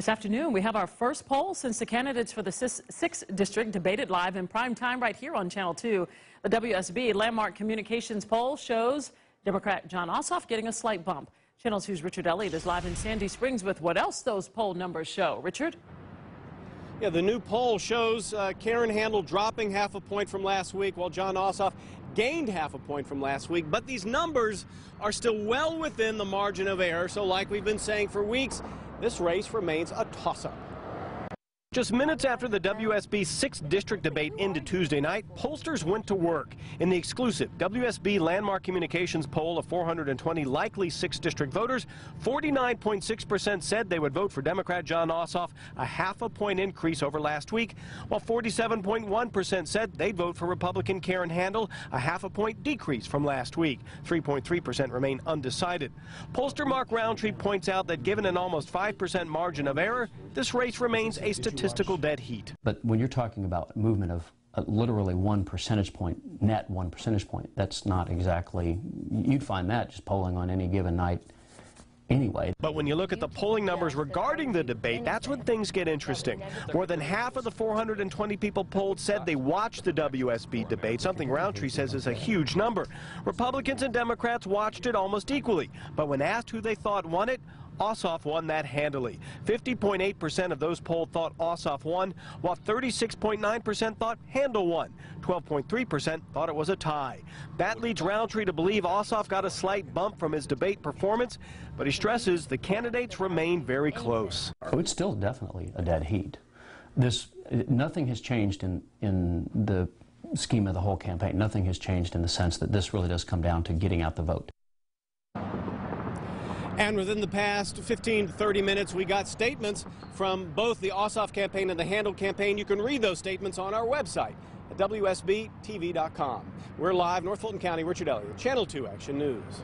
This afternoon, we have our first poll since the candidates for the 6th District debated live in prime time right here on Channel 2. The WSB Landmark Communications poll shows Democrat John Ossoff getting a slight bump. Channel 2's Richard Elliott is live in Sandy Springs with what else those poll numbers show. Richard? Yeah, the new poll shows uh, Karen Handel dropping half a point from last week while John Ossoff gained half a point from last week. But these numbers are still well within the margin of error. So like we've been saying for weeks, this race remains a toss-up. Just minutes after the WSB 6th District debate ended Tuesday night, pollsters went to work. In the exclusive WSB Landmark Communications poll of 420 likely 6th District voters, 49.6% said they would vote for Democrat John Ossoff, a half a point increase over last week, while 47.1% said they'd vote for Republican Karen Handel, a half a point decrease from last week. 3.3% remain undecided. Pollster Mark Roundtree points out that given an almost 5% margin of error, this race remains a statistic statistical dead heat. But when you're talking about movement of uh, literally one percentage point, net one percentage point, that's not exactly, you'd find that just polling on any given night anyway. But when you look at the polling numbers regarding the debate, that's when things get interesting. More than half of the 420 people polled said they watched the WSB debate, something Roundtree says is a huge number. Republicans and Democrats watched it almost equally, but when asked who they thought won it, Ossoff won that handily. 50.8% of those polled thought Ossoff won, while 36.9% thought Handel won. 12.3% thought it was a tie. That leads Roundtree to believe Ossoff got a slight bump from his debate performance, but he stresses the candidates remain very close. Oh, it's still definitely a dead heat. This, nothing has changed in, in the scheme of the whole campaign. Nothing has changed in the sense that this really does come down to getting out the vote. And within the past 15 to 30 minutes, we got statements from both the Ossoff campaign and the Handle campaign. You can read those statements on our website at WSBTV.com. We're live, North Fulton County, Richard Elliott, Channel 2 Action News.